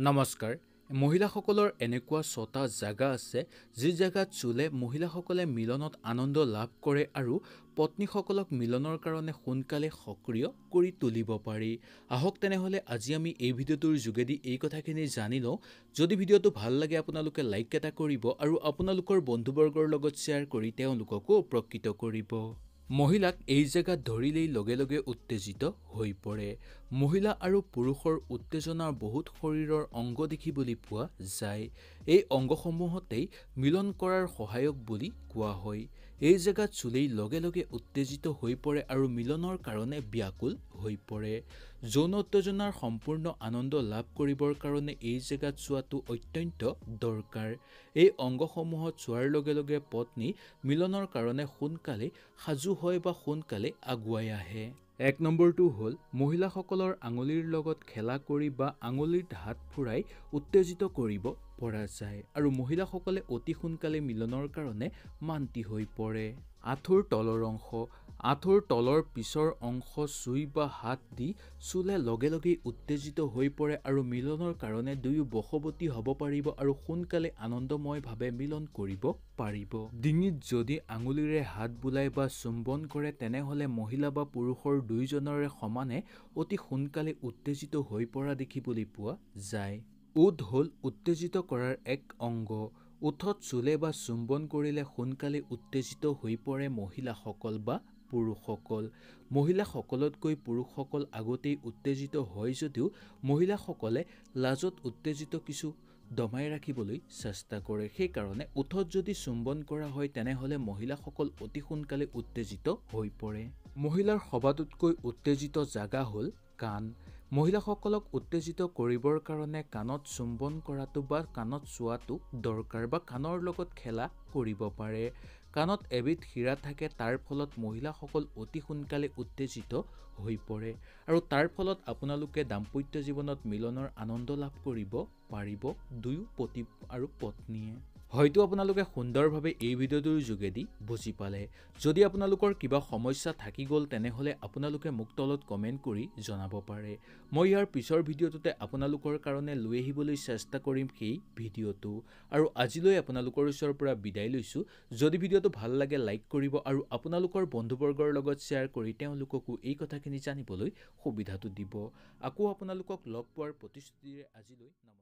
নমস্কাৰ মহিলাসকলৰ এনেকুৱা ছটা জেগা আছে যি জেগাত চুলে মহিলাসকলে মিলনত আনন্দ লাভ কৰে আৰু পত্নীসকলক মিলনৰ কাৰণে সোনকালে সক্ৰিয় কৰি তুলিব পাৰি আহক তেনেহ'লে আজি আমি এই ভিডিঅ'টোৰ যোগেদি এই কথাখিনি জানি লওঁ যদি ভিডিঅ'টো ভাল লাগে আপোনালোকে লাইক এটা কৰিব আৰু আপোনালোকৰ বন্ধুবৰ্গৰ লগত শ্বেয়াৰ কৰি তেওঁলোককো উপকৃত কৰিব মহিলাক এই জেগাত ধৰিলেই লগে লগে উত্তেজিত হৈ পৰে মহিলা আৰু পুৰুষৰ উত্তেজনাৰ বহুত শৰীৰৰ অংগ দেখিবলৈ পোৱা যায় এই অংগসমূহতেই মিলন কৰাৰ সহায়ক বুলি কোৱা হয় এই জেগাত চুলেই লগে লগে উত্তেজিত হৈ পৰে আৰু মিলনৰ কাৰণে ব্যাকুল হৈ পৰে যৌন উত্তেজনাৰ সম্পূৰ্ণ আনন্দ লাভ কৰিবৰ কাৰণে এই জেগাত চোৱাটো অত্যন্ত দৰকাৰ এই অংগসমূহত চোৱাৰ লগে লগে পত্নী মিলনৰ কাৰণে সোনকালে সাজু হয় বা সোনকালে আগুৱাই আহে এক নম্বৰটো হ'ল মহিলাসকলৰ আঙুলিৰ লগত খেলা কৰি বা আঙুলিত হাত ফুৰাই উত্তেজিত কৰিব পৰা যায় আৰু মহিলাসকলে অতি সোনকালে মিলনৰ কাৰণে মান্তি হৈ পৰে আঁঠুৰ তলৰ অংশ আঁঠুৰ তলৰ পিছৰ অংশ চুই বা হাত দি চুলে লগে লগেই উত্তেজিত হৈ পৰে আৰু মিলনৰ কাৰণে দুয়ো বশৱতী হ'ব পাৰিব আৰু সোনকালে আনন্দময়ভাৱে মিলন কৰিব পাৰিব ডিঙিত যদি আঙুলিৰে হাত বোলাই বা চুম্বন কৰে তেনেহ'লে মহিলা বা পুৰুষৰ দুয়োজনৰে সমানে অতি সোনকালে উত্তেজিত হৈ পৰা দেখিবলৈ পোৱা যায় উদ হ'ল উত্তেজিত কৰাৰ এক অংগ উঠত চুলে বা চুম্বন কৰিলে সোনকালে উত্তেজিত হৈ পৰে মহিলাসকল বা পুৰুষসকল মহিলাসকলতকৈ পুৰুষসকল আগতেই উত্তেজিত হয় যদিও মহিলাসকলে লাজত উত্তেজিত কিছু দমাই ৰাখিবলৈ চেষ্টা কৰে সেইকাৰণে উঠত যদি চুম্বন কৰা হয় তেনেহ'লে মহিলাসকল অতি সোনকালে উত্তেজিত হৈ পৰে মহিলাৰ সবাতোতকৈ উত্তেজিত জাগা হ'ল কাণ মহিলাসকলক উত্তেজিত কৰিবৰ কাৰণে কাণত চুম্বন কৰাটো বা কাণত চোৱাটো দৰকাৰ বা কাণৰ লগত খেলা কৰিব পাৰে কাণত এবিধ হীৰা থাকে তাৰ ফলত মহিলাসকল অতি সোনকালে উত্তেজিত হৈ পৰে আৰু তাৰ ফলত আপোনালোকে দাম্পত্য জীৱনত মিলনৰ আনন্দ লাভ কৰিব পাৰিব দুয়ো পতি আৰু পত্নীয়ে হয়তো আপোনালোকে সুন্দৰভাৱে এই ভিডিঅ'টোৰ যোগেদি বুজি পালে যদি আপোনালোকৰ কিবা সমস্যা থাকি গ'ল তেনেহ'লে আপোনালোকে মোক তলত কমেণ্ট কৰি জনাব পাৰে মই ইয়াৰ পিছৰ ভিডিঅ'টোতে আপোনালোকৰ কাৰণে লৈ আহিবলৈ চেষ্টা কৰিম সেই ভিডিঅ'টো আৰু আজিলৈ আপোনালোকৰ ওচৰৰ পৰা বিদায় লৈছোঁ যদি ভিডিঅ'টো ভাল লাগে লাইক কৰিব আৰু আপোনালোকৰ বন্ধুবৰ্গৰ লগত শ্বেয়াৰ কৰি তেওঁলোককো এই কথাখিনি জানিবলৈ সুবিধাটো দিব আকৌ আপোনালোকক লগ পোৱাৰ প্ৰতিশ্ৰুতিৰে আজিলৈ নমস্কাৰ